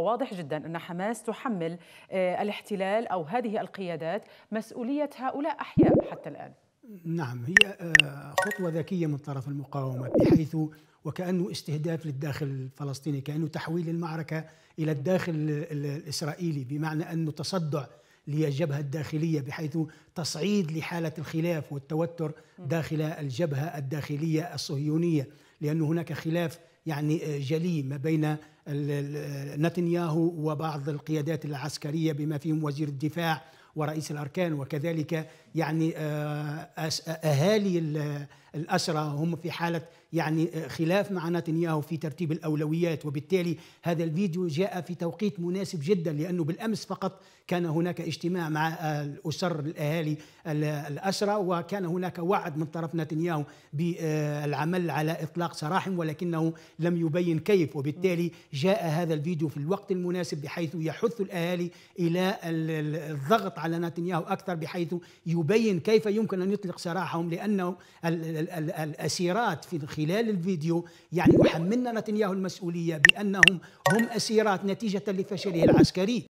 واضح جدا ان حماس تحمل آه، الاحتلال او هذه القيادات مسؤوليه هؤلاء احياء حتى الان. نعم هي آه، خطوه ذكيه من طرف المقاومه بحيث وكانه استهداف للداخل الفلسطيني، كانه تحويل المعركه الى الداخل الاسرائيلي بمعنى انه تصدع للجبهة الداخلية بحيث تصعيد لحالة الخلاف والتوتر داخل الجبهة الداخلية الصهيونية لأن هناك خلاف يعني آه، جلي ما بين نتنياهو وبعض القيادات العسكريه بما فيهم وزير الدفاع ورئيس الاركان وكذلك يعني آه، اهالي الأسرة هم في حالة يعني آه، خلاف مع نتنياهو في ترتيب الأولويات وبالتالي هذا الفيديو جاء في توقيت مناسب جدا لأنه بالأمس فقط كان هناك اجتماع مع آه، الأسر الأهالي الأسرة وكان هناك وعد من طرف نتنياهو بالعمل على إطلاق سراحهم ولكنه لم يبين كيف وبالتالي جاء هذا الفيديو في الوقت المناسب بحيث يحث الأهالي إلى الضغط على نتنياهو أكثر بحيث يبين كيف يمكن أن يطلق سراحهم لأنه الأسيرات في خلال الفيديو يعني يحملنا نتنياهو المسؤولية بأنهم هم أسيرات نتيجة لفشله العسكري